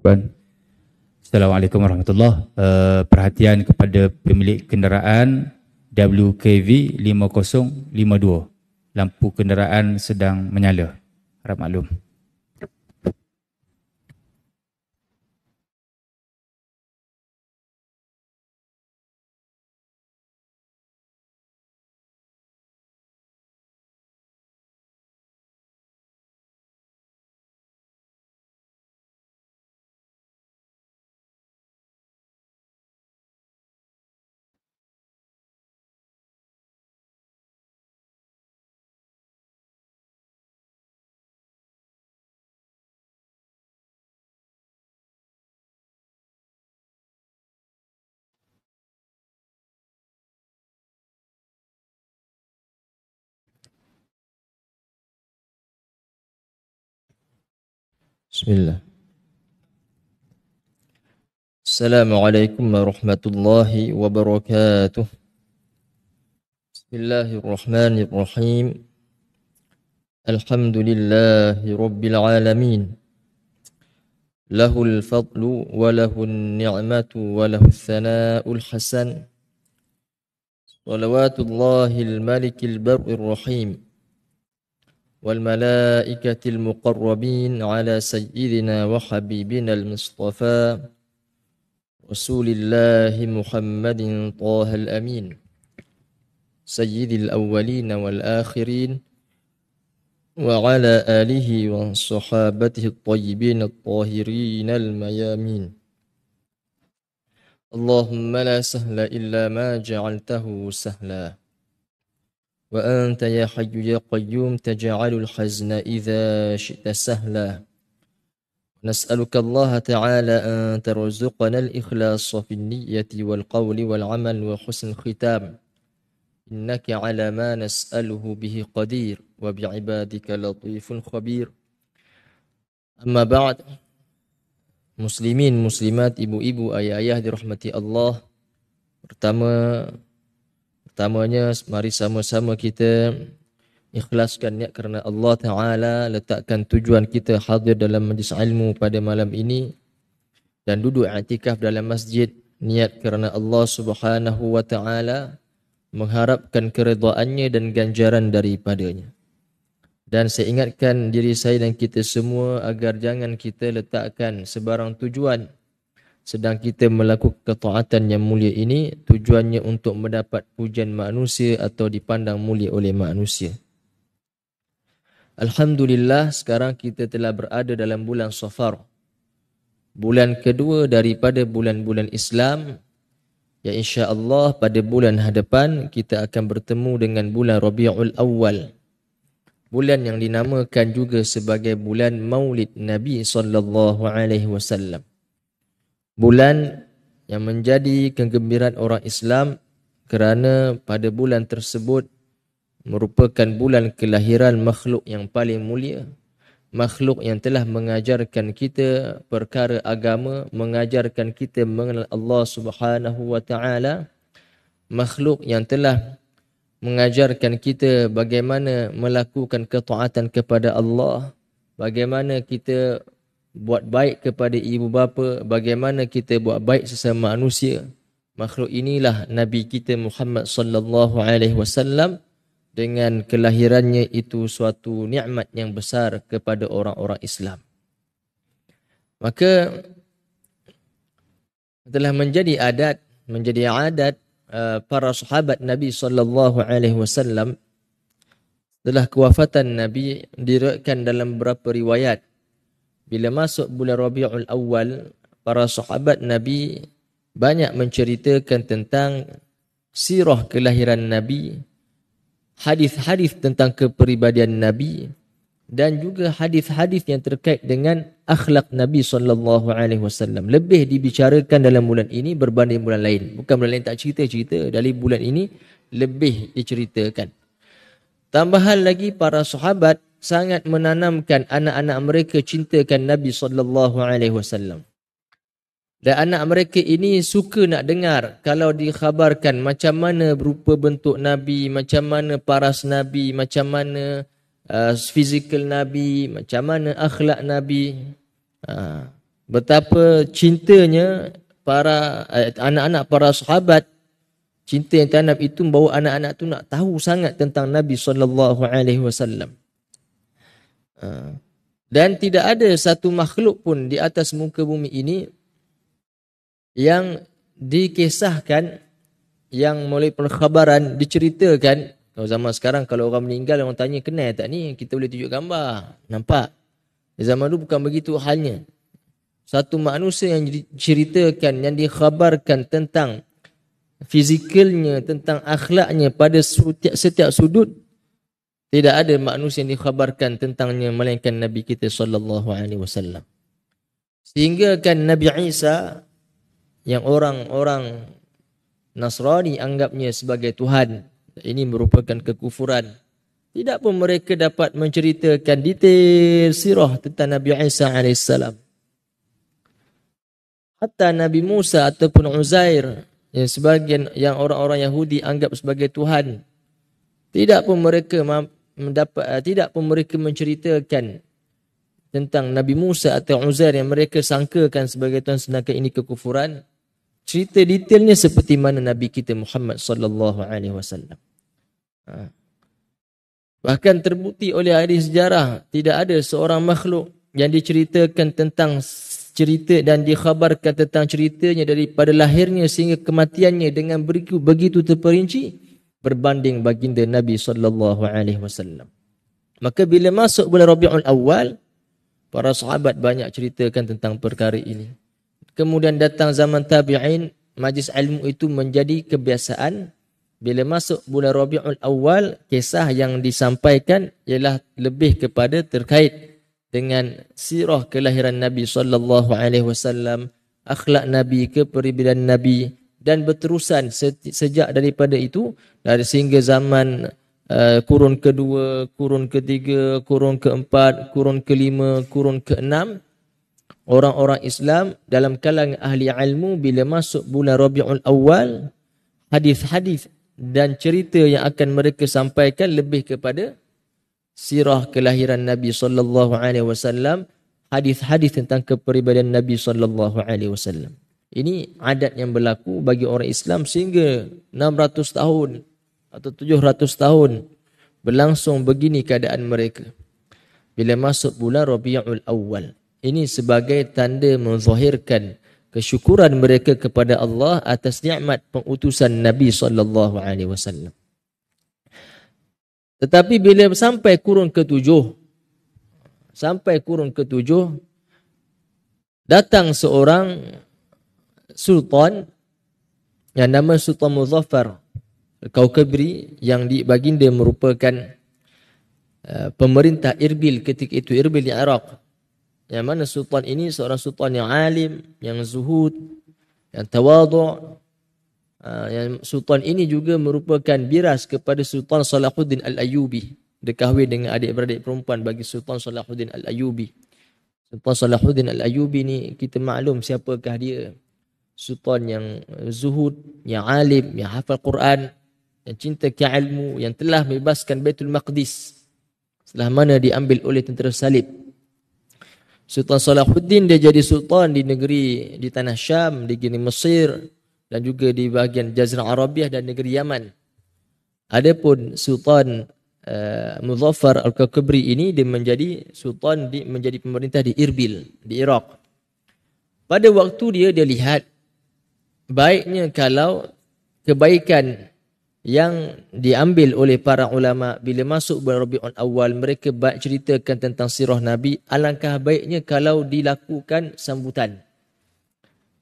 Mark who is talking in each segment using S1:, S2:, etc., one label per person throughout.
S1: Tuan. Assalamualaikum warahmatullahi wabarakatuh. Eh, perhatian kepada pemilik kenderaan WKV 5052. Lampu kenderaan sedang menyala. Harap maklum. بسم الله السلام عليكم ورحمة الله وبركاته بسم الله الرحمن الرحيم الحمد لله رب العالمين له الفضل وله النعمة وله الثناء الحسن صلوات الله الملك البر الرحيم والملائكة المقربين على سيدنا وحبيبنا المصطفى رسول الله محمد طه الأمين سيد الأولين والآخرين وعلى آله وصحابته الطيبين الطاهرين الميامين اللهم لا سهل إلا ما جعلته سهلاً وأنت يا حي يا قيوم تجعل الحزن إذا شئت سهلا نسألك الله تعالى أن ترزقنا الإخلاص في النية والقول والعمل وحسن الختام إنك على ما نسأله به قدير وبعبادك لطيف خبير أما بعد مسلمين مسلمات إبو إبو ayah-ayah رحمة الله pertama Pertamanya, mari sama-sama kita ikhlaskan niat kerana Allah Ta'ala letakkan tujuan kita hadir dalam majlis ilmu pada malam ini dan duduk atikaf dalam masjid niat kerana Allah Subhanahu Wa Ta'ala mengharapkan keredaannya dan ganjaran daripadanya. Dan saya ingatkan diri saya dan kita semua agar jangan kita letakkan sebarang tujuan sedang kita melakukan ketaatan yang mulia ini tujuannya untuk mendapat pujian manusia atau dipandang mulia oleh manusia. Alhamdulillah sekarang kita telah berada dalam bulan Safar. Bulan kedua daripada bulan-bulan Islam Ya insya Allah pada bulan hadapan kita akan bertemu dengan bulan Rabiul Awal. Bulan yang dinamakan juga sebagai bulan Maulid Nabi sallallahu alaihi wasallam bulan yang menjadi kegembiraan orang Islam kerana pada bulan tersebut merupakan bulan kelahiran makhluk yang paling mulia makhluk yang telah mengajarkan kita perkara agama mengajarkan kita mengenal Allah Subhanahu wa taala makhluk yang telah mengajarkan kita bagaimana melakukan ketaatan kepada Allah bagaimana kita buat baik kepada ibu bapa, bagaimana kita buat baik sesama manusia. Makhluk inilah Nabi kita Muhammad sallallahu alaihi wasallam dengan kelahirannya itu suatu nikmat yang besar kepada orang-orang Islam. Maka telah menjadi adat, menjadi adat uh, para sahabat Nabi sallallahu alaihi wasallam telah kewafatan Nabi direkan dalam beberapa riwayat bila masuk bulan Rabiul Awal, para sahabat Nabi banyak menceritakan tentang sirah kelahiran Nabi, hadis-hadis tentang kepribadian Nabi dan juga hadis-hadis yang terkait dengan akhlak Nabi sallallahu alaihi wasallam lebih dibicarakan dalam bulan ini berbanding bulan lain. Bukan bulan lain tak cerita-cerita, dari bulan ini lebih diceritakan. Tambahan lagi para sahabat sangat menanamkan anak-anak mereka cintakan Nabi sallallahu alaihi wasallam. Dan anak mereka ini suka nak dengar kalau dikhabarkan macam mana berupa bentuk Nabi, macam mana paras Nabi, macam mana uh, fizikal Nabi, macam mana akhlak Nabi. Uh, betapa cintanya para uh, anak-anak para sahabat cinta yang tanam itu membawa anak-anak tu nak tahu sangat tentang Nabi sallallahu alaihi wasallam dan tidak ada satu makhluk pun di atas muka bumi ini yang dikisahkan yang melalui perkhabaran diceritakan kalau zaman sekarang kalau orang meninggal orang tanya kenal tak ni kita boleh tunjuk gambar nampak di zaman dulu bukan begitu halnya satu manusia yang diceritakan yang dikhabarkan tentang fizikalnya tentang akhlaknya pada setiap sudut tidak ada manusia yang dikhabarkan tentangnya melainkan Nabi kita sallallahu alaihi wasallam. Sehingga kan Nabi Isa yang orang-orang Nasrani anggapnya sebagai Tuhan ini merupakan kekufuran. Tidak pun mereka dapat menceritakan detail sirah tentang Nabi Isa AS. Hatta Nabi Musa ataupun Uzair yang sebagian yang orang-orang Yahudi anggap sebagai Tuhan. Tidak pun mereka mendapat eh, tidak pun mereka menceritakan tentang Nabi Musa atau Uzair yang mereka sangkakan sebagai tuan senaka ini kekufuran cerita detailnya seperti mana Nabi kita Muhammad sallallahu alaihi wasallam ha. bahkan terbukti oleh ahli sejarah tidak ada seorang makhluk yang diceritakan tentang cerita dan dikhabarkan tentang ceritanya daripada lahirnya sehingga kematiannya dengan begitu, begitu terperinci berbanding baginda Nabi sallallahu alaihi wasallam. Maka bila masuk bulan Rabiul Awal, para sahabat banyak ceritakan tentang perkara ini. Kemudian datang zaman tabi'in, majlis ilmu itu menjadi kebiasaan. Bila masuk bulan Rabiul Awal, kisah yang disampaikan ialah lebih kepada terkait dengan sirah kelahiran Nabi sallallahu alaihi wasallam, akhlak Nabi, kepribadian Nabi, dan berterusan sejak daripada itu dari sehingga zaman uh, kurun kedua, kurun ketiga, kurun keempat, kurun kelima, kurun keenam orang-orang Islam dalam kalangan ahli ilmu bila masuk bulan Rabiul Awal hadis-hadis dan cerita yang akan mereka sampaikan lebih kepada sirah kelahiran Nabi sallallahu alaihi wasallam hadis-hadis tentang kepribadian Nabi sallallahu alaihi wasallam ini adat yang berlaku bagi orang Islam sehingga 600 tahun atau 700 tahun berlangsung begini keadaan mereka. Bila masuk bulan Rabi'ul Awal. Ini sebagai tanda menzahirkan kesyukuran mereka kepada Allah atas nikmat pengutusan Nabi saw. Tetapi bila sampai kurun ketujuh, sampai kurun ketujuh, datang seorang sultan yang nama Sultan Muzaffar Kaukabri yang di baginda merupakan uh, pemerintah Irbil ketika itu Irbil di Iraq. Yang mana sultan ini seorang sultan yang alim, yang zuhud, yang tawadhu. Uh, yang sultan ini juga merupakan biras kepada Sultan Salahuddin Al-Ayyubi. Dia kahwin dengan adik-beradik perempuan bagi Sultan Salahuddin Al-Ayyubi. Sultan Salahuddin Al-Ayyubi ni kita maklum siapakah dia sultan yang eh, zuhud, yang alim, yang hafal Quran, yang cinta ke ilmu, yang telah membebaskan Baitul Maqdis. Setelah mana diambil oleh tentera salib. Sultan Salahuddin dia jadi sultan di negeri di tanah Syam, di negeri Mesir dan juga di bahagian Jazirah Arabiah dan negeri Yaman. Adapun Sultan uh, Muzaffar Al-Kakubri ini dia menjadi sultan di, menjadi pemerintah di Irbil, di Iraq. Pada waktu dia dia lihat baiknya kalau kebaikan yang diambil oleh para ulama bila masuk bulan Rabiul Awal mereka baik ceritakan tentang sirah Nabi alangkah baiknya kalau dilakukan sambutan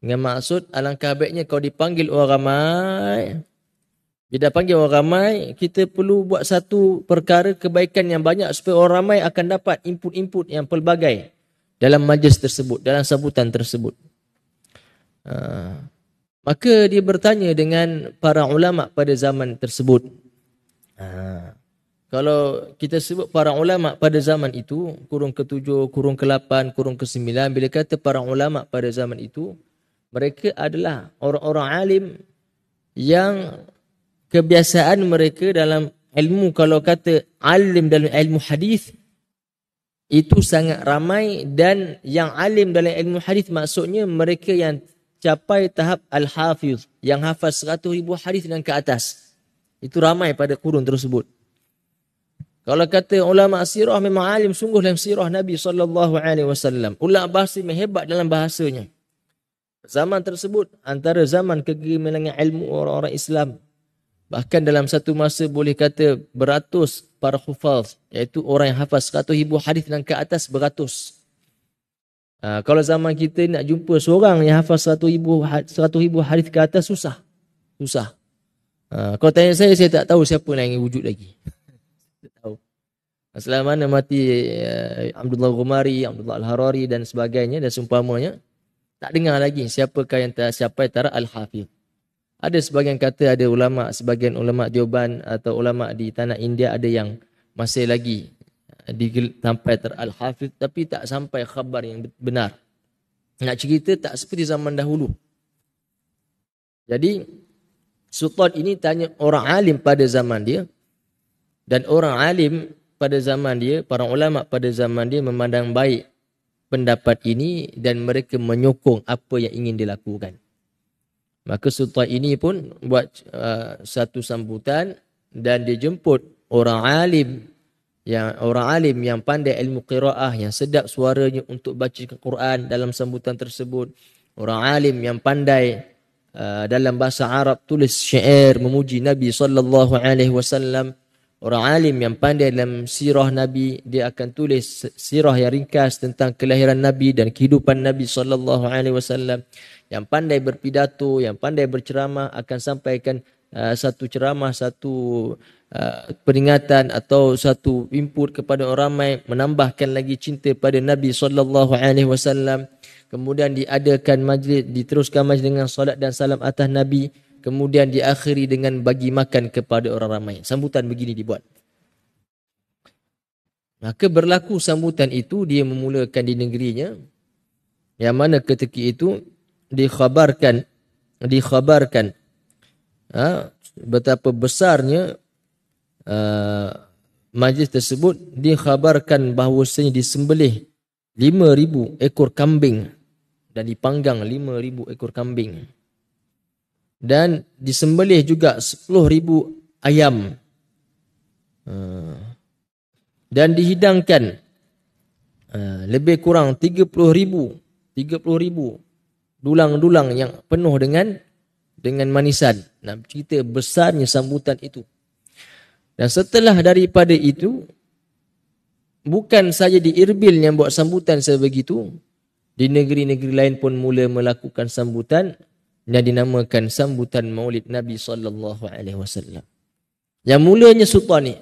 S1: dengan maksud alangkah baiknya kau dipanggil orang ramai bila panggil orang ramai kita perlu buat satu perkara kebaikan yang banyak supaya orang ramai akan dapat input-input yang pelbagai dalam majlis tersebut dalam sambutan tersebut ah. Maka dia bertanya dengan para ulama pada zaman tersebut. Ha. Kalau kita sebut para ulama pada zaman itu, kurung ke-7, kurung ke-8, kurung ke-9, bila kata para ulama pada zaman itu, mereka adalah orang-orang alim yang kebiasaan mereka dalam ilmu kalau kata alim dalam ilmu hadis itu sangat ramai dan yang alim dalam ilmu hadis maksudnya mereka yang capai tahap al-hafiz yang hafaz 100 ribu hadis dan ke atas. Itu ramai pada kurun tersebut. Kalau kata ulama sirah memang alim sungguh dalam sirah Nabi sallallahu alaihi wasallam. Ulama bahasa hebat dalam bahasanya. Zaman tersebut antara zaman kegemilangan ilmu orang-orang Islam. Bahkan dalam satu masa boleh kata beratus para khufaz iaitu orang yang hafaz 100 ribu hadis dan ke atas beratus. Ha, kalau zaman kita nak jumpa seorang yang hafaz 100,000 100,000 hadis ke atas susah. Susah. Ha, kalau tanya saya saya tak tahu siapa yang ingin wujud lagi. tak tahu. Selama mana mati uh, Abdullah Umari, Abdullah Al-Harari dan sebagainya dan seumpamanya tak dengar lagi siapakah yang tak siapa tara Al-Hafiz. Ada sebagian kata ada ulama, sebagian ulama Dioban atau ulama di tanah India ada yang masih lagi di, sampai ter al hafiz tapi tak sampai khabar yang benar nak cerita tak seperti zaman dahulu jadi sultan ini tanya orang alim pada zaman dia dan orang alim pada zaman dia para ulama pada zaman dia memandang baik pendapat ini dan mereka menyokong apa yang ingin dilakukan maka sultan ini pun buat uh, satu sambutan dan dia jemput orang alim yang orang alim yang pandai ilmu qiraah yang sedap suaranya untuk baca Quran dalam sambutan tersebut orang alim yang pandai uh, dalam bahasa Arab tulis syair memuji Nabi sallallahu alaihi wasallam orang alim yang pandai dalam sirah Nabi dia akan tulis sirah yang ringkas tentang kelahiran Nabi dan kehidupan Nabi sallallahu alaihi wasallam yang pandai berpidato yang pandai berceramah akan sampaikan uh, satu ceramah satu uh, peringatan atau satu input kepada orang ramai menambahkan lagi cinta pada Nabi sallallahu alaihi wasallam kemudian diadakan majlis diteruskan majlis dengan solat dan salam atas Nabi kemudian diakhiri dengan bagi makan kepada orang ramai sambutan begini dibuat maka berlaku sambutan itu dia memulakan di negerinya yang mana ketika itu dikhabarkan dikhabarkan ha, betapa besarnya Uh, majlis tersebut dikhabarkan bahawasanya disembelih 5000 ekor kambing dan dipanggang 5000 ekor kambing dan disembelih juga 10000 ayam uh, dan dihidangkan uh, lebih kurang 30000 30000 dulang-dulang yang penuh dengan dengan manisan nak cerita besarnya sambutan itu dan setelah daripada itu bukan saja di Irbil yang buat sambutan sebegitu di negeri-negeri lain pun mula melakukan sambutan yang dinamakan sambutan Maulid Nabi sallallahu alaihi wasallam. Yang mulanya sultan ni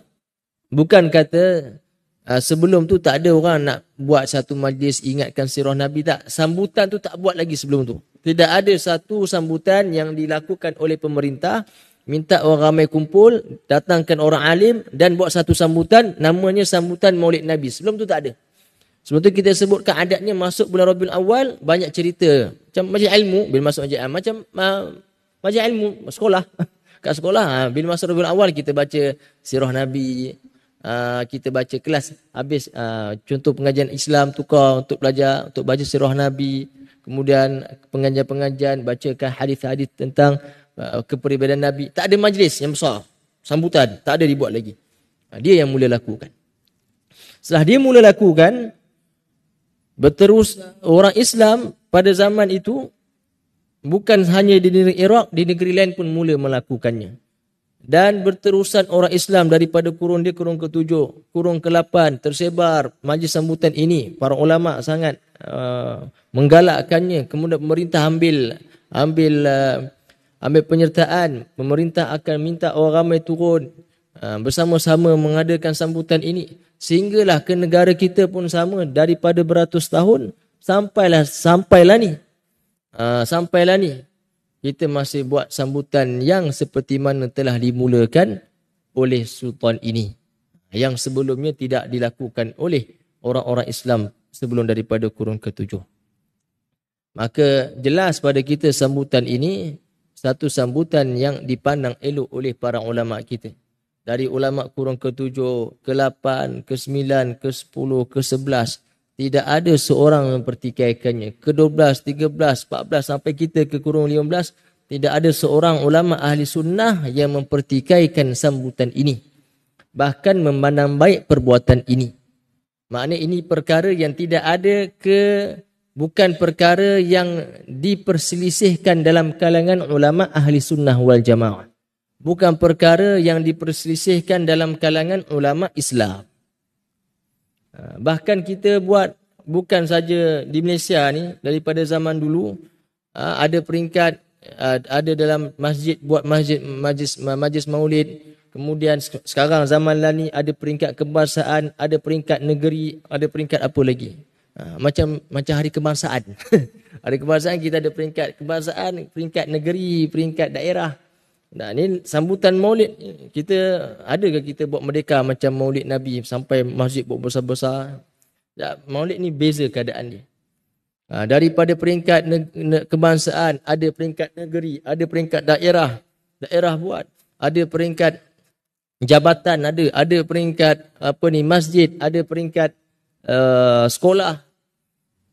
S1: bukan kata ah, sebelum tu tak ada orang nak buat satu majlis ingatkan sirah Nabi tak. Sambutan tu tak buat lagi sebelum tu. Tidak ada satu sambutan yang dilakukan oleh pemerintah minta orang ramai kumpul, datangkan orang alim dan buat satu sambutan, namanya sambutan maulid Nabi. Sebelum tu tak ada. Sebelum tu kita sebutkan adatnya masuk bulan Rabiul Awal, banyak cerita. Macam majlis ilmu, bila masuk majlis ilmu, macam uh, ah, majlis ilmu, sekolah. Kat sekolah, ha, bila masuk Rabiul Awal, kita baca sirah Nabi, uh, kita baca kelas habis uh, contoh pengajian Islam tukar untuk belajar, untuk baca sirah Nabi, kemudian pengajian-pengajian, bacakan hadis-hadis tentang Uh, kepribadian Nabi. Tak ada majlis yang besar. Sambutan. Tak ada dibuat lagi. Uh, dia yang mula lakukan. Setelah dia mula lakukan, berterus orang Islam pada zaman itu, bukan hanya di negeri Iraq, di negeri lain pun mula melakukannya. Dan berterusan orang Islam daripada kurung dia, kurung ke-7, kurung ke-8, tersebar majlis sambutan ini. Para ulama sangat uh, menggalakkannya. Kemudian pemerintah ambil ambil uh, ambil penyertaan pemerintah akan minta orang ramai turun ah, bersama-sama mengadakan sambutan ini sehinggalah ke negara kita pun sama daripada beratus tahun sampailah sampailah ni ah, sampailah ni kita masih buat sambutan yang seperti mana telah dimulakan oleh sultan ini yang sebelumnya tidak dilakukan oleh orang-orang Islam sebelum daripada kurun ketujuh. Maka jelas pada kita sambutan ini satu sambutan yang dipandang elok oleh para ulama kita. Dari ulama kurung ke-7, ke-8, ke-9, ke-10, ke-11, tidak ada seorang yang pertikaikannya. Ke-12, 13, 14 sampai kita ke kurung 15, tidak ada seorang ulama ahli sunnah yang mempertikaikan sambutan ini. Bahkan memandang baik perbuatan ini. Maknanya ini perkara yang tidak ada ke bukan perkara yang diperselisihkan dalam kalangan ulama ahli sunnah wal jamaah bukan perkara yang diperselisihkan dalam kalangan ulama Islam ha, bahkan kita buat bukan saja di Malaysia ni daripada zaman dulu ha, ada peringkat ha, ada dalam masjid buat masjid majlis majlis maulid kemudian sekarang zaman lani ada peringkat kebangsaan ada peringkat negeri ada peringkat apa lagi Ah, macam macam hari kebangsaan. hari kebangsaan kita ada peringkat kebangsaan, peringkat negeri, peringkat daerah. Nah, ini sambutan maulid. Kita ada ke kita buat merdeka macam maulid Nabi sampai masjid buat besar-besar? Ya, maulid ni beza keadaan dia. Ha, daripada peringkat ne- ne- kebangsaan, ada peringkat negeri, ada peringkat daerah. Daerah buat. Ada peringkat jabatan ada ada peringkat apa ni masjid ada peringkat uh, sekolah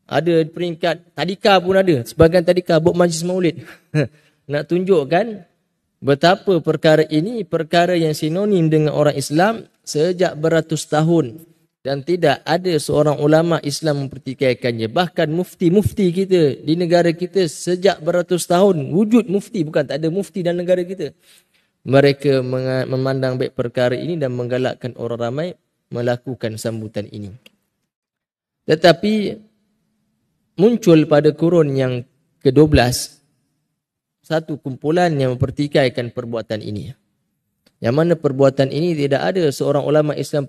S1: ada peringkat tadika pun ada sebagian tadika buat majlis maulid nak tunjukkan betapa perkara ini perkara yang sinonim dengan orang Islam sejak beratus tahun dan tidak ada seorang ulama Islam mempertikaikannya bahkan mufti-mufti kita di negara kita sejak beratus tahun wujud mufti bukan tak ada mufti dalam negara kita mereka memandang baik perkara ini dan menggalakkan orang ramai melakukan sambutan ini tetapi muncul pada kurun yang ke-12 satu kumpulan yang mempertikaikan perbuatan ini. Yang mana perbuatan ini tidak ada seorang ulama Islam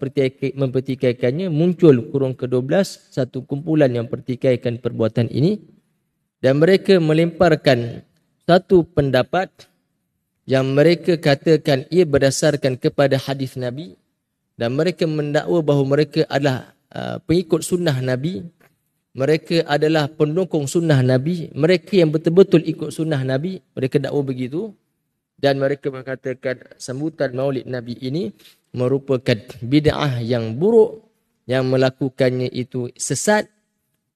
S1: mempertikaikannya muncul kurun ke-12 satu kumpulan yang mempertikaikan perbuatan ini dan mereka melemparkan satu pendapat yang mereka katakan ia berdasarkan kepada hadis Nabi dan mereka mendakwa bahawa mereka adalah uh, pengikut sunnah Nabi mereka adalah pendukung sunnah Nabi, mereka yang betul-betul ikut sunnah Nabi, mereka dakwa begitu dan mereka mengatakan sambutan maulid Nabi ini merupakan bid'ah yang buruk yang melakukannya itu sesat,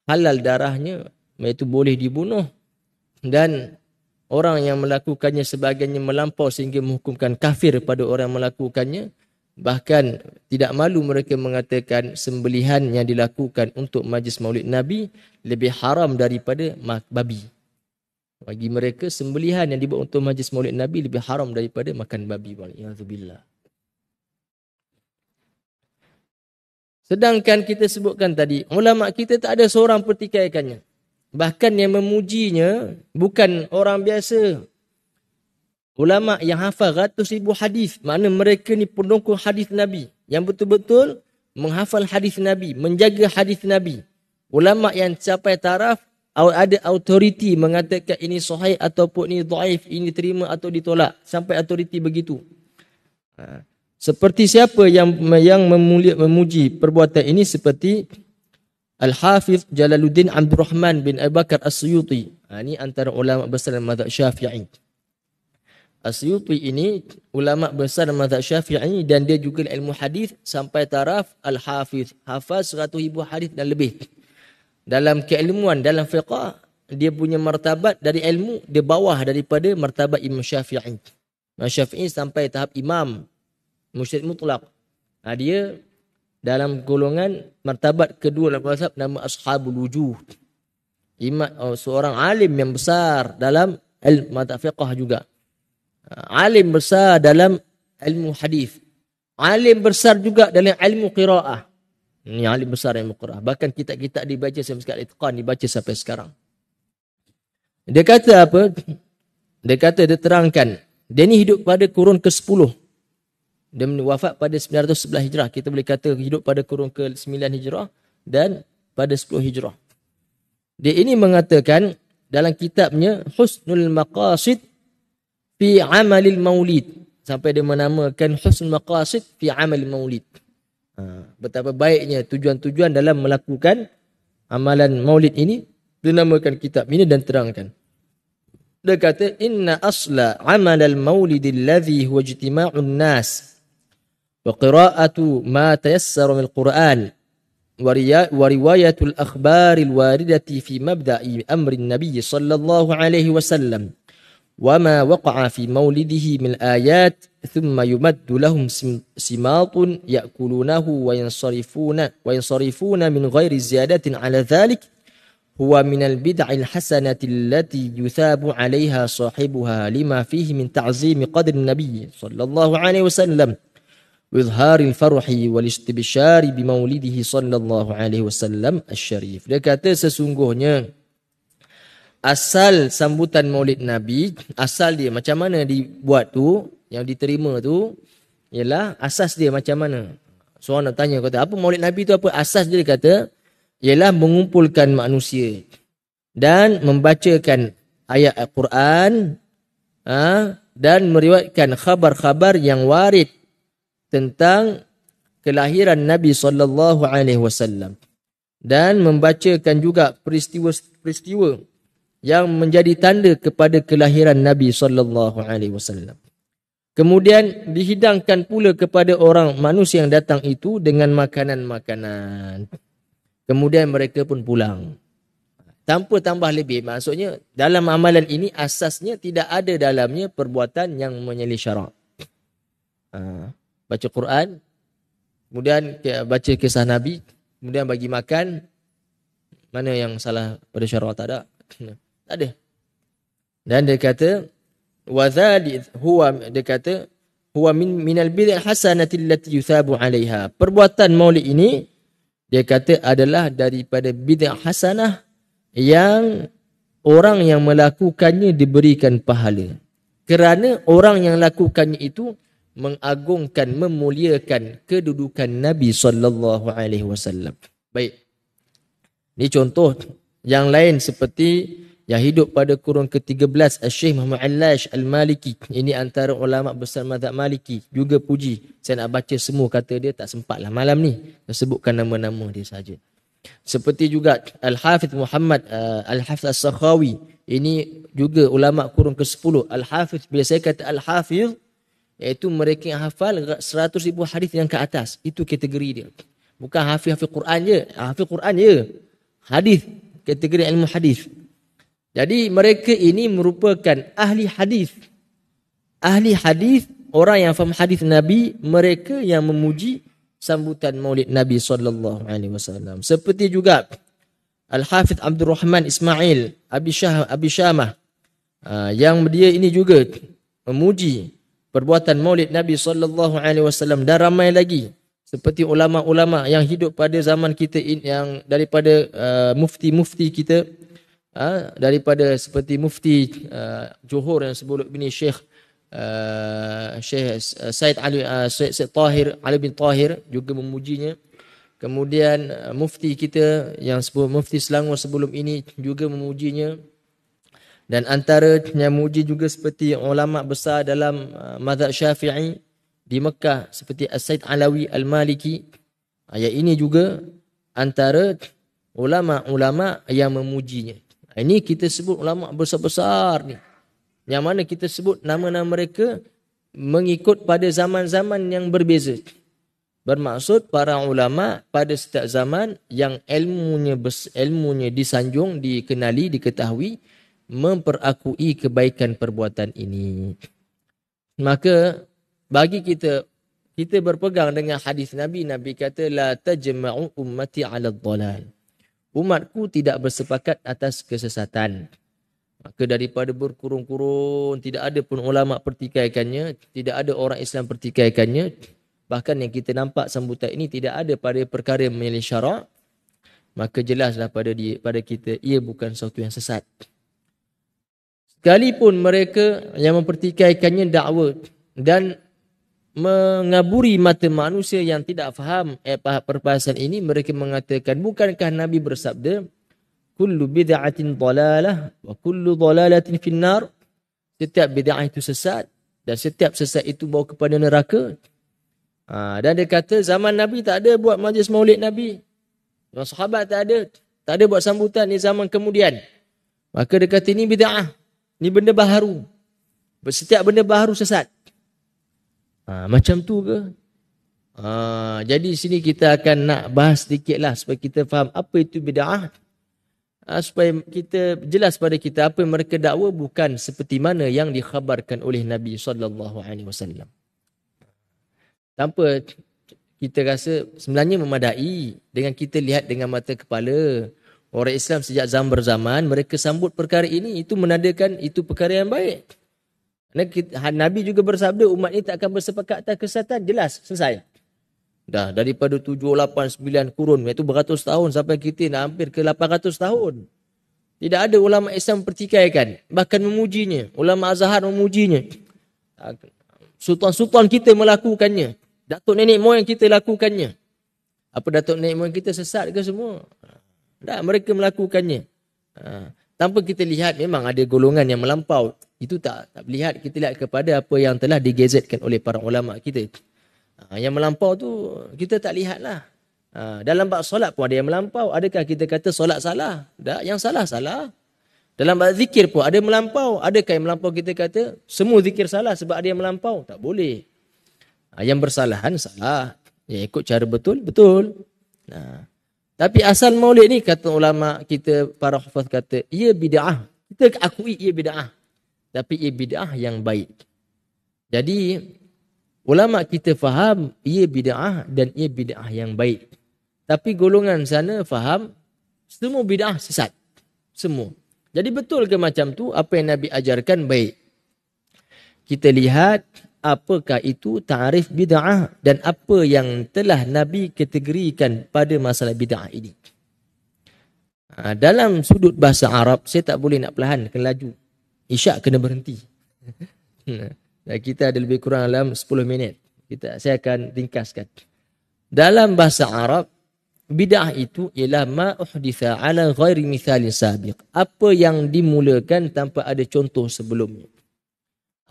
S1: halal darahnya, itu boleh dibunuh dan orang yang melakukannya sebagainya melampau sehingga menghukumkan kafir pada orang melakukannya Bahkan tidak malu mereka mengatakan sembelihan yang dilakukan untuk majlis maulid Nabi lebih haram daripada babi. Bagi mereka sembelihan yang dibuat untuk majlis maulid Nabi lebih haram daripada makan babi. Alhamdulillah. Sedangkan kita sebutkan tadi, ulama kita tak ada seorang pertikaikannya. Bahkan yang memujinya bukan orang biasa, Ulama yang hafal ratus ribu hadis, mana mereka ni pendukung hadis Nabi. Yang betul-betul menghafal hadis Nabi, menjaga hadis Nabi. Ulama yang capai taraf, ada autoriti mengatakan ini sahih ataupun ini daif, ini terima atau ditolak. Sampai autoriti begitu. Ha. Seperti siapa yang yang memulia, memuji perbuatan ini seperti Al-Hafiz Jalaluddin Abdul Rahman bin Abu As-Suyuti. Ini ha, antara ulama besar dalam mazhab Syafi'i. Asyuti ini ulama besar mazhab Syafi'i dan dia juga ilmu hadis sampai taraf al-hafiz, hafaz 100 ribu hadis dan lebih. Dalam keilmuan dalam fiqh dia punya martabat dari ilmu di bawah daripada martabat Imam Syafi'i. Imam Syafi'i sampai tahap imam musyrid mutlak. Nah, ha, dia dalam golongan martabat kedua dalam mazhab nama ashabul wujud. Imam oh, seorang alim yang besar dalam ilmu mazhab fiqh juga alim besar dalam ilmu hadis. Alim besar juga dalam ilmu qiraah. Ini alim besar ilmu qiraah. Bahkan kitab-kitab dibaca sampai sekarang itqan dibaca sampai sekarang. Dia kata apa? Dia kata dia terangkan dia ni hidup pada kurun ke-10. Dia wafat pada 911 Hijrah. Kita boleh kata hidup pada kurun ke-9 Hijrah dan pada 10 Hijrah. Dia ini mengatakan dalam kitabnya Husnul Maqasid fi amalil maulid sampai dia menamakan husn maqasid fi amal maulid ha, betapa baiknya tujuan-tujuan dalam melakukan amalan maulid ini dinamakan kitab ini dan terangkan dia kata inna asla amal al maulid alladhi huwa ijtima'un nas wa qira'atu ma tayassara min quran wa riwayatul akhbaril waridati fi mabda'i amri an-nabi sallallahu alaihi wasallam وما وقع في مولده من آيات ثم يمد لهم سماط يأكلونه وينصرفون وينصرفون من غير زيادة على ذلك هو من البدع الحسنة التي يثاب عليها صاحبها لما فيه من تعظيم قدر النبي صلى الله عليه وسلم وإظهار الفرح والاستبشار بمولده صلى الله عليه وسلم الشريف. Dia kata asal sambutan Maulid Nabi, asal dia macam mana dibuat tu, yang diterima tu ialah asas dia macam mana. Soalan nak tanya kata, apa Maulid Nabi tu apa? Asas dia kata ialah mengumpulkan manusia dan membacakan ayat Al-Quran ha, dan meriwayatkan khabar-khabar yang warid tentang kelahiran Nabi saw dan membacakan juga peristiwa-peristiwa yang menjadi tanda kepada kelahiran Nabi sallallahu alaihi wasallam. Kemudian dihidangkan pula kepada orang manusia yang datang itu dengan makanan-makanan. Kemudian mereka pun pulang. Tanpa tambah lebih. Maksudnya dalam amalan ini asasnya tidak ada dalamnya perbuatan yang menyelih syarak. Ha, baca Quran. Kemudian baca kisah Nabi. Kemudian bagi makan. Mana yang salah pada syarak tak ada. Tak ada. Dan dia kata wa dhalik huwa dia kata huwa min minal bid'ah hasanati allati yuthabu 'alayha. Perbuatan maulid ini dia kata adalah daripada bid'ah hasanah yang orang yang melakukannya diberikan pahala. Kerana orang yang lakukannya itu mengagungkan, memuliakan kedudukan Nabi sallallahu alaihi wasallam. Baik. Ini contoh yang lain seperti yang hidup pada kurun ke-13 eh, Syekh Muhammad Al-Lash Al-Maliki ini antara ulama besar mazhab Maliki juga puji saya nak baca semua kata dia tak sempatlah malam ni sebutkan nama-nama dia saja seperti juga Al-Hafiz Muhammad uh, eh, Al-Hafiz As-Sakhawi ini juga ulama kurun ke-10 Al-Hafiz biasa kata Al-Hafiz iaitu mereka yang hafal 100,000 hadis yang ke atas itu kategori dia bukan hafiz-hafiz Quran je hafiz Quran je hadis kategori ilmu hadis jadi mereka ini merupakan ahli hadis. Ahli hadis orang yang faham hadis Nabi, mereka yang memuji sambutan Maulid Nabi sallallahu alaihi wasallam. Seperti juga Al-Hafiz Abdul Rahman Ismail Abi Shah Abi Shamah ah, yang dia ini juga memuji perbuatan Maulid Nabi sallallahu alaihi wasallam dan ramai lagi seperti ulama-ulama yang hidup pada zaman kita yang daripada uh, mufti-mufti kita ha, daripada seperti mufti uh, Johor yang sebelum ini Syekh uh, ha, Syekh uh, ha, Said Ali uh, Syekh, Syekh Tahir Ali bin Tahir juga memujinya kemudian uh, mufti kita yang sebelum mufti Selangor sebelum ini juga memujinya dan antara yang memuji juga seperti ulama besar dalam uh, mazhab Syafi'i di Mekah seperti As-Said Alawi Al-Maliki ayat ini juga antara ulama-ulama yang memujinya. Ini eh, kita sebut ulama besar-besar ni. Yang mana kita sebut nama-nama mereka mengikut pada zaman-zaman yang berbeza. Bermaksud para ulama pada setiap zaman yang ilmunya ilmunya disanjung, dikenali, diketahui memperakui kebaikan perbuatan ini. Maka bagi kita kita berpegang dengan hadis Nabi Nabi kata la tajma'u ummati 'ala dhalal umatku tidak bersepakat atas kesesatan. Maka daripada berkurung kurun tidak ada pun ulama pertikaikannya, tidak ada orang Islam pertikaikannya, bahkan yang kita nampak sambutan ini tidak ada pada perkara menyelih syarak, maka jelaslah pada dia, pada kita ia bukan sesuatu yang sesat. Sekalipun mereka yang mempertikaikannya dakwa dan mengaburi mata manusia yang tidak faham eh, perbahasan ini mereka mengatakan bukankah nabi bersabda kullu bid'atin dalalah wa kullu dalalatin finnar setiap bid'ah itu sesat dan setiap sesat itu bawa kepada neraka ha, dan dia kata zaman nabi tak ada buat majlis maulid nabi dan sahabat tak ada tak ada buat sambutan ni zaman kemudian maka dia kata ini bid'ah ni benda baharu setiap benda baharu sesat Ha, macam tu ke? Ha, jadi sini kita akan nak bahas sedikit lah supaya kita faham apa itu bida'ah. Ha, supaya kita jelas pada kita apa yang mereka dakwa bukan seperti mana yang dikhabarkan oleh Nabi saw. alaihi Tanpa kita rasa sebenarnya memadai dengan kita lihat dengan mata kepala orang Islam sejak zaman berzaman mereka sambut perkara ini itu menandakan itu perkara yang baik. Ha, Nabi juga bersabda umat ini tak akan bersepakat atas kesatuan Jelas, selesai. Dah daripada 7, 8, 9 kurun. Itu beratus tahun sampai kita nak hampir ke 800 tahun. Tidak ada ulama Islam mempertikaikan. Bahkan memujinya. Ulama Azhar memujinya. Sultan-sultan kita melakukannya. Datuk nenek moyang kita lakukannya. Apa datuk nenek moyang kita sesat ke semua? Tak, mereka melakukannya. Ha, tanpa kita lihat memang ada golongan yang melampau itu tak tak lihat kita lihat kepada apa yang telah digazetkan oleh para ulama kita ha, yang melampau tu kita tak lihat lah ha, dalam bab solat pun ada yang melampau adakah kita kata solat salah tak yang salah salah dalam bab zikir pun ada melampau adakah yang melampau kita kata semua zikir salah sebab ada yang melampau tak boleh ha, yang bersalahan salah ya ikut cara betul betul nah tapi asal maulid ni kata ulama kita para hafaz kata ia bidah kita akui ia bidah tapi ia bid'ah yang baik. Jadi ulama kita faham ia bid'ah dan ia bid'ah yang baik. Tapi golongan sana faham semua bid'ah sesat. Semua. Jadi betul ke macam tu apa yang Nabi ajarkan baik? Kita lihat apakah itu ta'rif bid'ah dan apa yang telah Nabi kategorikan pada masalah bid'ah ini. Ha, dalam sudut bahasa Arab, saya tak boleh nak perlahan, kena laju. Isyak kena berhenti. Nah kita ada lebih kurang dalam 10 minit. Kita saya akan ringkaskan. Dalam bahasa Arab, bid'ah itu ialah ma uhditha ala ghairi mithalin sabiq. Apa yang dimulakan tanpa ada contoh sebelumnya.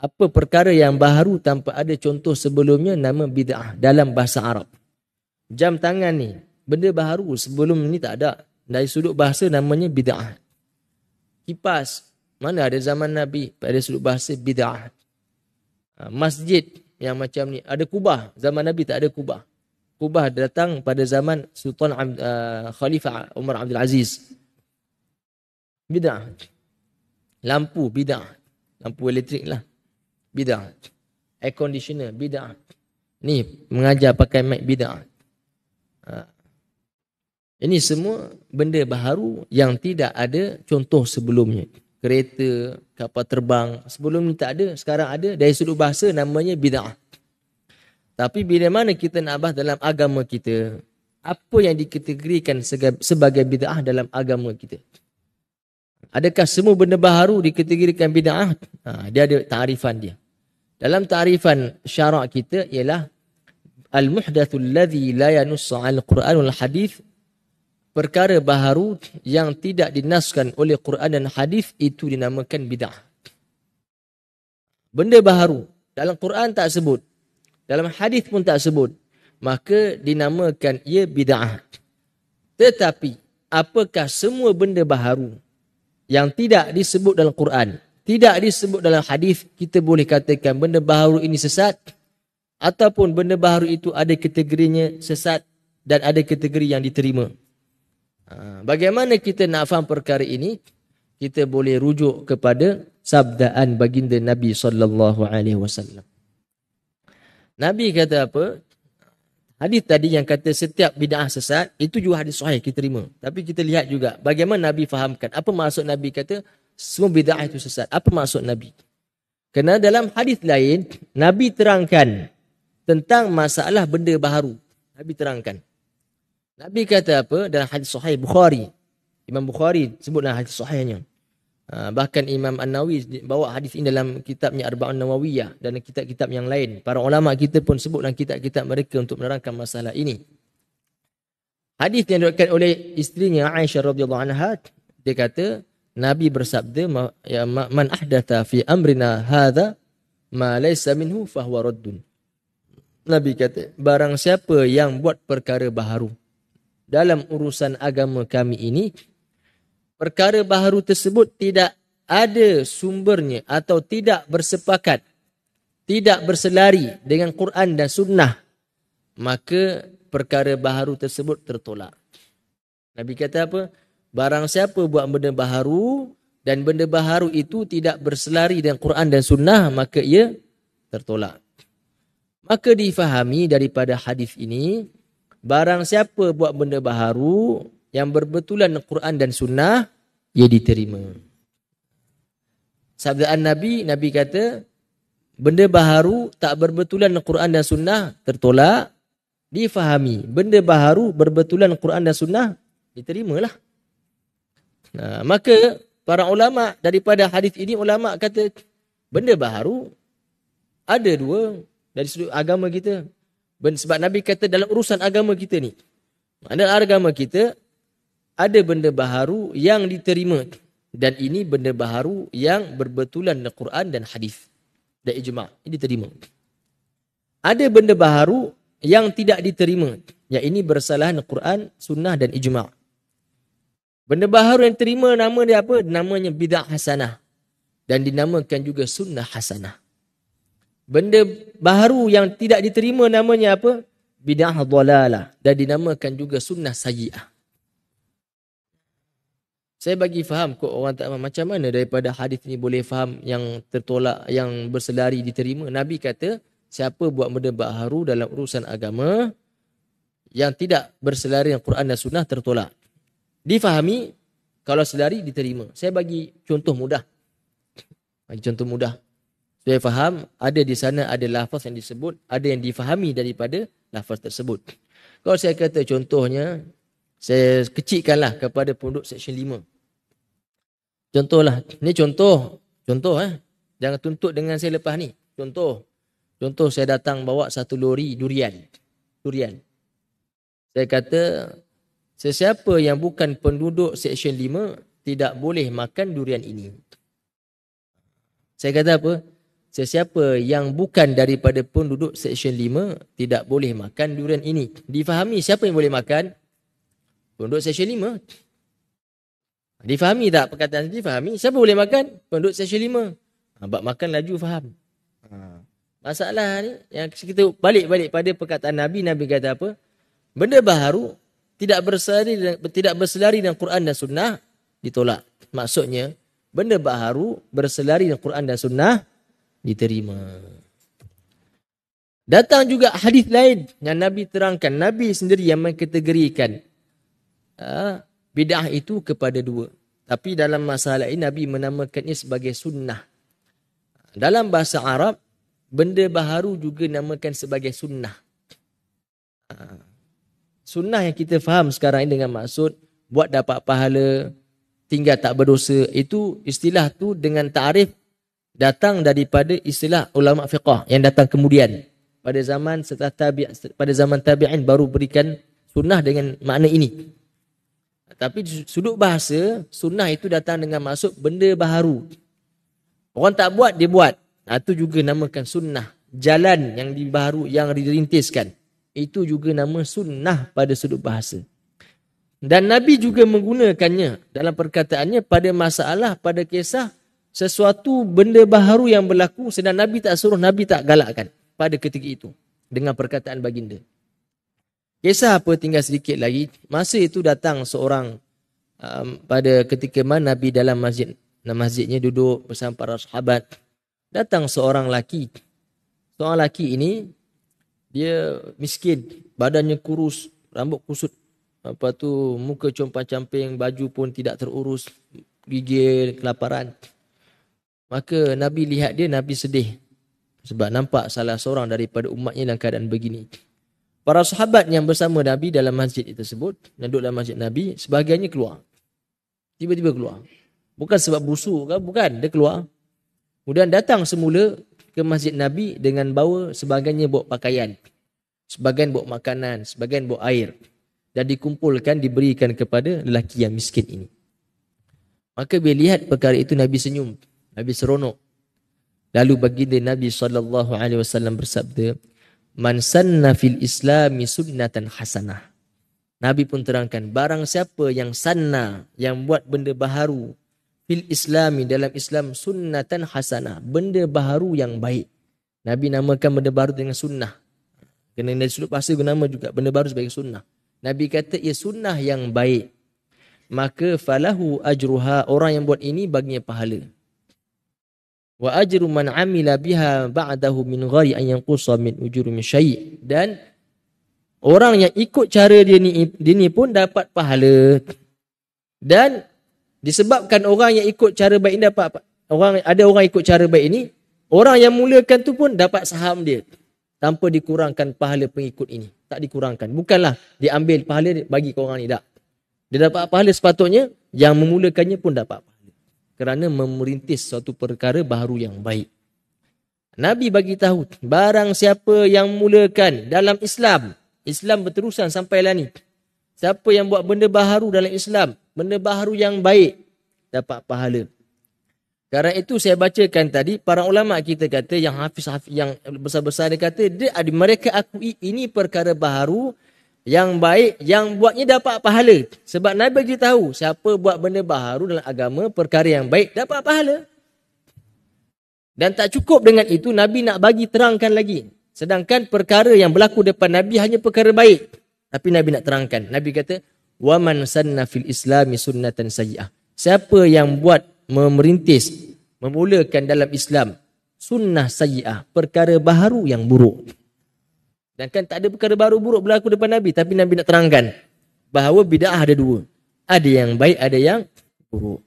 S1: Apa perkara yang baru tanpa ada contoh sebelumnya nama bid'ah dalam bahasa Arab. Jam tangan ni, benda baru sebelum ni tak ada. Dari sudut bahasa namanya bid'ah. Kipas, mana ada zaman Nabi pada sudut bahasa bid'ah. Ha, masjid yang macam ni. Ada kubah. Zaman Nabi tak ada kubah. Kubah datang pada zaman Sultan uh, Khalifah Umar Abdul Aziz. Bid'ah. Lampu bid'ah. Lampu elektrik lah. Bid'ah. Air conditioner bid'ah. Ni mengajar pakai mic bid'ah. Ha. Ini semua benda baharu yang tidak ada contoh sebelumnya kereta, kapal terbang. Sebelum ni tak ada, sekarang ada. Dari sudut bahasa namanya bid'ah. Tapi bila mana kita nak bahas dalam agama kita, apa yang dikategorikan sebagai bid'ah dalam agama kita? Adakah semua benda baru dikategorikan bid'ah? Ha, dia ada tarifan dia. Dalam tarifan syarak kita ialah al-muhdathu alladhi la al-Quran al hadith perkara baharu yang tidak dinaskan oleh Quran dan hadis itu dinamakan bidah. Benda baharu dalam Quran tak sebut, dalam hadis pun tak sebut, maka dinamakan ia bidah. Tetapi apakah semua benda baharu yang tidak disebut dalam Quran, tidak disebut dalam hadis, kita boleh katakan benda baharu ini sesat ataupun benda baharu itu ada kategorinya sesat dan ada kategori yang diterima. Ha, bagaimana kita nak faham perkara ini? Kita boleh rujuk kepada sabdaan baginda Nabi sallallahu alaihi wasallam. Nabi kata apa? Hadis tadi yang kata setiap bid'ah sesat itu juga hadis sahih kita terima. Tapi kita lihat juga bagaimana Nabi fahamkan. Apa maksud Nabi kata semua bid'ah itu sesat? Apa maksud Nabi? Kerana dalam hadis lain Nabi terangkan tentang masalah benda baru. Nabi terangkan. Nabi kata apa dalam hadis sahih Bukhari. Imam Bukhari sebutlah hadis sahihnya. Ah, bahkan Imam An-Nawi bawa hadis ini dalam kitabnya Arba'un Nawawiyah dan kitab-kitab yang lain. Para ulama kita pun sebut dalam kitab-kitab mereka untuk menerangkan masalah ini. Hadis yang diriwayatkan oleh isterinya Aisyah radhiyallahu anha dia kata Nabi bersabda ya man ahdatha fi amrina hadha ma laysa minhu fahuwa raddun. Nabi kata barang siapa yang buat perkara baharu dalam urusan agama kami ini perkara baharu tersebut tidak ada sumbernya atau tidak bersepakat tidak berselari dengan Quran dan sunnah maka perkara baharu tersebut tertolak Nabi kata apa barang siapa buat benda baharu dan benda baharu itu tidak berselari dengan Quran dan sunnah maka ia tertolak maka difahami daripada hadis ini Barang siapa buat benda baharu yang berbetulan Quran dan sunnah, ia diterima. Sabdaan Nabi, Nabi kata, benda baharu tak berbetulan Quran dan sunnah tertolak, difahami. Benda baharu berbetulan Quran dan sunnah, diterimalah. Nah, maka para ulama daripada hadis ini ulama kata benda baharu ada dua dari sudut agama kita sebab Nabi kata dalam urusan agama kita ni. Dalam agama kita, ada benda baharu yang diterima. Dan ini benda baharu yang berbetulan dengan Quran dan hadis Dan ijma' ini diterima. Ada benda baharu yang tidak diterima. Yang ini bersalahan dengan Quran, sunnah dan ijma' Benda baharu yang terima nama dia apa? Namanya bid'ah hasanah. Dan dinamakan juga sunnah hasanah benda baru yang tidak diterima namanya apa? Bid'ah dhalalah dan dinamakan juga sunnah sayyi'ah. Saya bagi faham kok orang tak faham macam mana daripada hadis ni boleh faham yang tertolak yang berselari diterima. Nabi kata siapa buat benda baru dalam urusan agama yang tidak berselari dengan Quran dan sunnah tertolak. Difahami kalau selari diterima. Saya bagi contoh mudah. Bagi contoh mudah supaya faham ada di sana ada lafaz yang disebut ada yang difahami daripada lafaz tersebut kalau saya kata contohnya saya kecikkanlah kepada penduduk Seksyen 5 contohlah ni contoh contoh eh jangan tuntut dengan saya lepas ni contoh contoh saya datang bawa satu lori durian durian saya kata sesiapa yang bukan penduduk Seksyen 5 tidak boleh makan durian ini saya kata apa sesiapa yang bukan daripada penduduk seksyen 5 tidak boleh makan durian ini. Difahami siapa yang boleh makan? Penduduk seksyen 5. Difahami tak perkataan ini? Difahami siapa boleh makan? Penduduk seksyen 5. Ha, bab makan laju faham. Ha. Masalah ni yang kita balik-balik pada perkataan Nabi, Nabi kata apa? Benda baharu tidak berselari tidak berselari dengan Quran dan sunnah ditolak. Maksudnya benda baharu berselari dengan Quran dan sunnah diterima. Datang juga hadis lain yang Nabi terangkan. Nabi sendiri yang mengkategorikan uh, bid'ah itu kepada dua. Tapi dalam masalah ini Nabi menamakannya sebagai sunnah. Dalam bahasa Arab, benda baharu juga namakan sebagai sunnah. Ah, sunnah yang kita faham sekarang ini dengan maksud buat dapat pahala, tinggal tak berdosa. Itu istilah tu dengan tarif datang daripada istilah ulama fiqah yang datang kemudian pada zaman setelah tabi pada zaman tabi'in baru berikan sunnah dengan makna ini tapi sudut bahasa sunnah itu datang dengan masuk benda baharu orang tak buat dia buat itu juga namakan sunnah jalan yang dibaharu yang dirintiskan itu juga nama sunnah pada sudut bahasa dan Nabi juga menggunakannya dalam perkataannya pada masalah pada kisah sesuatu benda baharu yang berlaku sedang Nabi tak suruh, Nabi tak galakkan pada ketika itu dengan perkataan baginda. Kisah apa tinggal sedikit lagi. Masa itu datang seorang um, pada ketika mana Nabi dalam masjid. dalam masjidnya duduk bersama para sahabat. Datang seorang lelaki. Seorang lelaki ini dia miskin. Badannya kurus. Rambut kusut. apa tu muka compang-camping. Baju pun tidak terurus. Gigil Kelaparan. Maka Nabi lihat dia, Nabi sedih. Sebab nampak salah seorang daripada umatnya dalam keadaan begini. Para sahabat yang bersama Nabi dalam masjid tersebut, yang duduk dalam masjid Nabi, sebagainya keluar. Tiba-tiba keluar. Bukan sebab busuk kan? Bukan. Dia keluar. Kemudian datang semula ke masjid Nabi dengan bawa sebagainya buat pakaian. Sebagian buat makanan, sebagian buat air. Dan dikumpulkan, diberikan kepada lelaki yang miskin ini. Maka bila lihat perkara itu, Nabi senyum. Nabi seronok. Lalu baginda Nabi sallallahu alaihi wasallam bersabda, "Man sanna fil Islam sunnatan hasanah." Nabi pun terangkan barang siapa yang sanna yang buat benda baharu fil islami dalam Islam sunnatan hasanah benda baharu yang baik Nabi namakan benda baru dengan sunnah kena dari sudut bahasa guna nama juga benda baru sebagai sunnah Nabi kata ia sunnah yang baik maka falahu ajruha orang yang buat ini baginya pahala wa ajru man amila biha ba'dahu min ghairi an yanqusa min ujuri min syai dan orang yang ikut cara dia ni dia ni pun dapat pahala dan disebabkan orang yang ikut cara baik ini dapat orang ada orang ikut cara baik ini orang yang mulakan tu pun dapat saham dia tanpa dikurangkan pahala pengikut ini tak dikurangkan bukanlah diambil pahala bagi orang ini tak dia dapat pahala sepatutnya yang memulakannya pun dapat pahala kerana memerintis suatu perkara baru yang baik. Nabi bagi tahu barang siapa yang mulakan dalam Islam, Islam berterusan sampai lah ni. Siapa yang buat benda baharu dalam Islam, benda baharu yang baik dapat pahala. Karena itu saya bacakan tadi para ulama kita kata yang hafiz, hafiz yang besar-besar dia kata dia, mereka akui ini perkara baharu yang baik, yang buatnya dapat pahala. Sebab Nabi bagi tahu siapa buat benda baharu dalam agama, perkara yang baik dapat pahala. Dan tak cukup dengan itu, Nabi nak bagi terangkan lagi. Sedangkan perkara yang berlaku depan Nabi hanya perkara baik. Tapi Nabi nak terangkan. Nabi kata, وَمَنْ سَنَّ فِي الْإِسْلَامِ sunnatan سَيِّئَةً Siapa yang buat memerintis, memulakan dalam Islam, sunnah sayi'ah, perkara baharu yang buruk. Dan kan tak ada perkara baru buruk berlaku depan Nabi. Tapi Nabi nak terangkan. Bahawa bid'ah ada dua. Ada yang baik, ada yang buruk.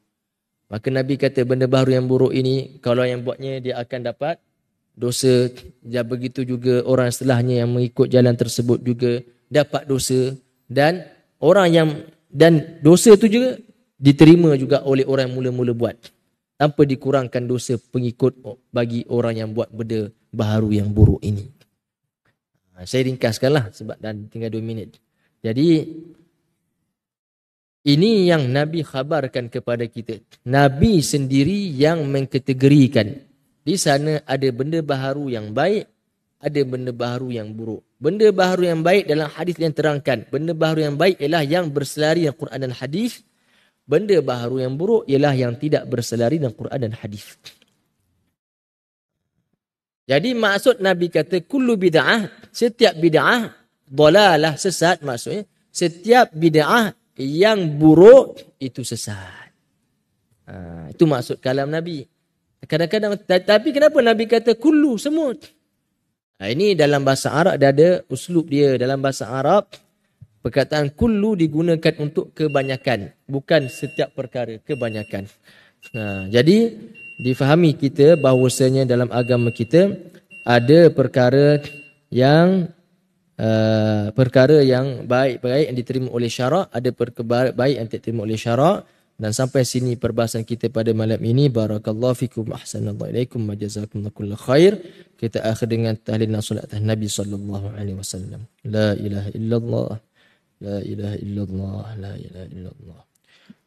S1: Maka Nabi kata benda baru yang buruk ini. Kalau yang buatnya dia akan dapat dosa. Dan begitu juga orang setelahnya yang mengikut jalan tersebut juga. Dapat dosa. Dan orang yang dan dosa itu juga diterima juga oleh orang yang mula-mula buat. Tanpa dikurangkan dosa pengikut bagi orang yang buat benda baru yang buruk ini. Ah, saya ringkaskanlah sebab dan tinggal dua minit. Jadi ini yang Nabi khabarkan kepada kita. Nabi sendiri yang mengkategorikan. Di sana ada benda baharu yang baik, ada benda baharu yang buruk. Benda baharu yang baik dalam hadis yang terangkan. Benda baharu yang baik ialah yang berselari dengan Quran dan hadis. Benda baharu yang buruk ialah yang tidak berselari dengan Quran dan hadis. Jadi maksud Nabi kata kullu bid'ah, setiap bid'ah dolalah sesat maksudnya. Setiap bid'ah yang buruk itu sesat. Ha, itu maksud kalam Nabi. Kadang-kadang tapi kenapa Nabi kata kullu semua? Ha, ini dalam bahasa Arab dia ada uslub dia dalam bahasa Arab perkataan kullu digunakan untuk kebanyakan bukan setiap perkara kebanyakan. Ha, jadi difahami kita bahawasanya dalam agama kita ada perkara yang uh, perkara yang baik-baik yang diterima oleh syarak, ada perkara baik yang tidak diterima oleh syarak dan sampai sini perbahasan kita pada malam ini barakallahu fikum ahsanallahu ilaikum wa jazakumullahu khair kita akhir dengan tahlil dan solat Nabi sallallahu alaihi wasallam la ilaha illallah la ilaha illallah la ilaha illallah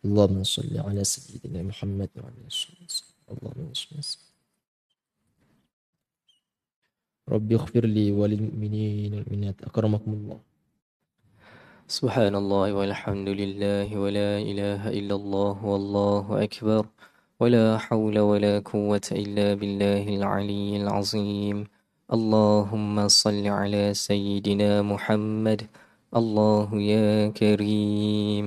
S1: Allahumma salli ala sayyidina Muhammad wa ala الله ربي اغفر لي وللمؤمنين والمؤمنات أكرمكم الله سبحان الله والحمد لله ولا إله إلا الله والله أكبر ولا حول ولا قوة إلا بالله العلي العظيم اللهم صل على سيدنا محمد الله يا كريم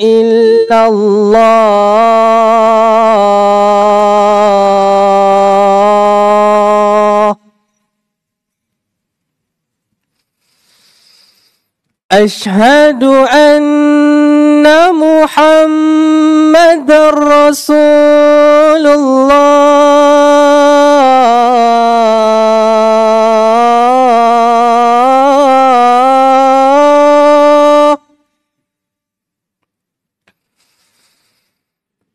S2: إلا الله أشهد أن محمد رسول الله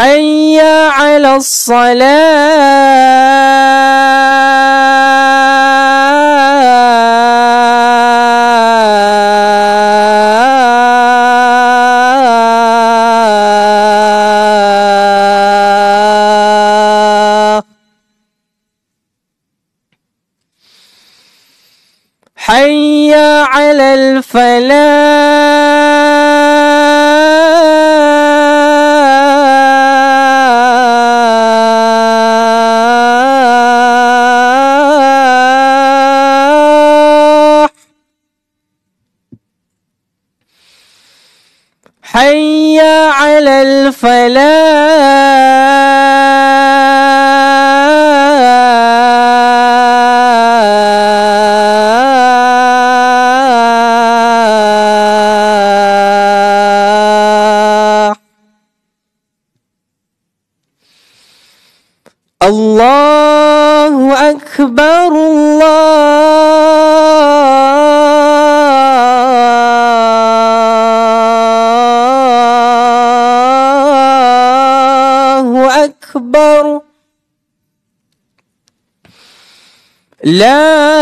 S2: حي على الصلاة الدنيا على الفلاح الله أكبر لا